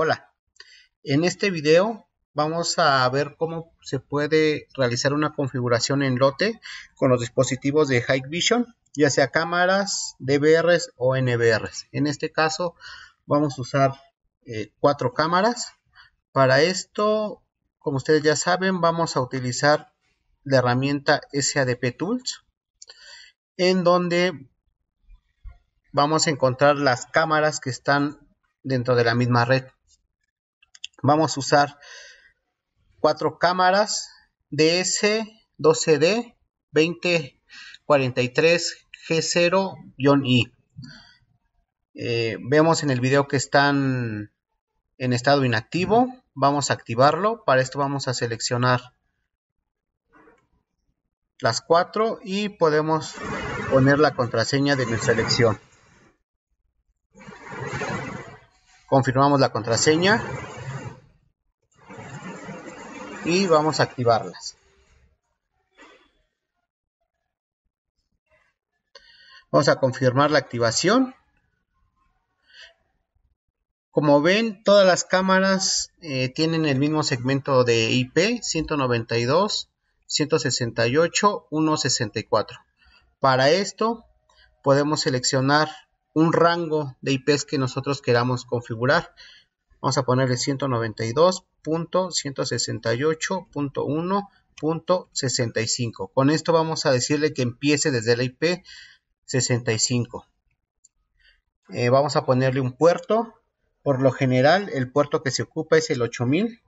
Hola, en este video vamos a ver cómo se puede realizar una configuración en lote con los dispositivos de High Vision, ya sea cámaras, DVRs o NVRs. En este caso vamos a usar eh, cuatro cámaras para esto, como ustedes ya saben, vamos a utilizar la herramienta SADP Tools, en donde vamos a encontrar las cámaras que están dentro de la misma red. Vamos a usar cuatro cámaras DS, 12D, 2043 G0-I. vemos en el video que están en estado inactivo vamos a activarlo. Para esto vamos a seleccionar las cuatro y podemos poner la contraseña de nuestra elección. Confirmamos la contraseña y vamos a activarlas. Vamos a confirmar la activación. Como ven, todas las cámaras eh, tienen el mismo segmento de IP 192.168.1.64 Para esto podemos seleccionar un rango de IPs que nosotros queramos configurar. Vamos a ponerle 192.168.1.65. Con esto vamos a decirle que empiece desde la IP 65. Eh, vamos a ponerle un puerto por lo general, el puerto que se ocupa es el 8000.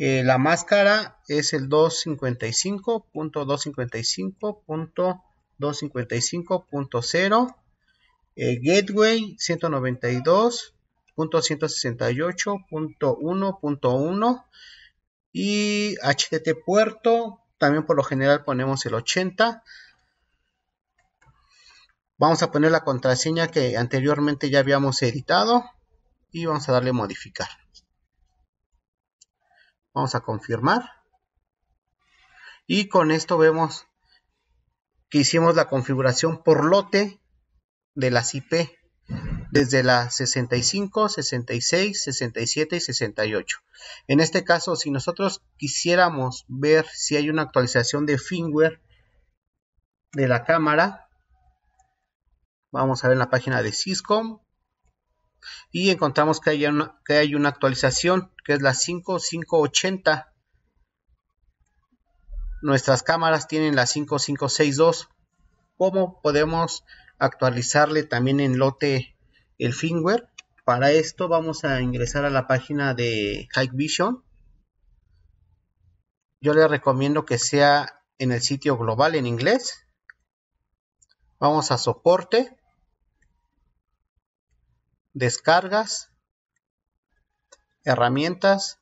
Eh, la máscara es el 255.255.255.0. Eh, gateway 192.168.1.1 y HTT puerto también por lo general ponemos el 80 Vamos a poner la contraseña que anteriormente ya habíamos editado y vamos a darle modificar. Vamos a confirmar. Y con esto vemos que hicimos la configuración por lote de las IP desde la 65, 66, 67 y 68. En este caso, si nosotros quisiéramos ver si hay una actualización de firmware de la cámara, Vamos a ver la página de Cisco Y encontramos que hay una, que hay una actualización que es la 5580. Nuestras cámaras tienen la 5562. ¿Cómo podemos actualizarle también en lote el firmware? Para esto vamos a ingresar a la página de Vision. Yo les recomiendo que sea en el sitio global en inglés. Vamos a soporte descargas, herramientas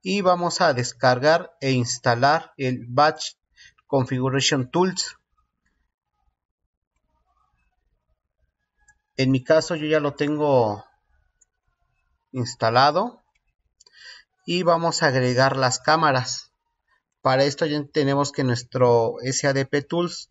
y vamos a descargar e instalar el Batch Configuration Tools. En mi caso yo ya lo tengo instalado y vamos a agregar las cámaras. Para esto ya tenemos que nuestro SADP Tools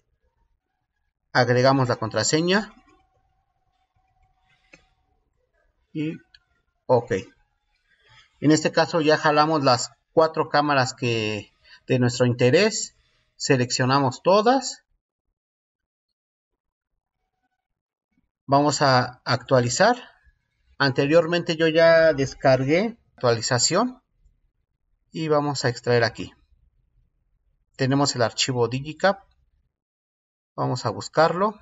agregamos la contraseña y ok en este caso ya jalamos las cuatro cámaras que de nuestro interés seleccionamos todas vamos a actualizar anteriormente yo ya descargué actualización y vamos a extraer aquí tenemos el archivo digicap Vamos a buscarlo.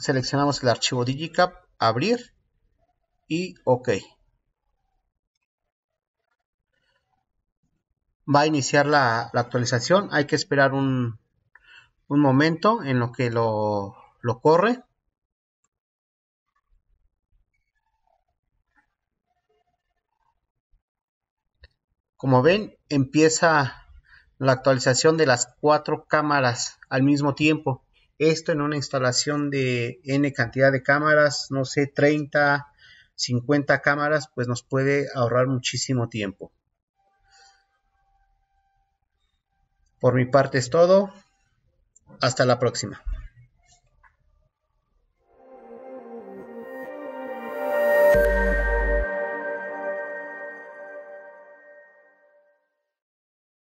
Seleccionamos el archivo Digicap, abrir y OK. Va a iniciar la, actualización. Hay que esperar un, momento en lo que lo, lo corre. Como ven, empieza la actualización de las cuatro cámaras al mismo tiempo. Esto en una instalación de N cantidad de cámaras, no sé, 30, 50 cámaras, pues nos puede ahorrar muchísimo tiempo. Por mi parte es todo. Hasta la próxima.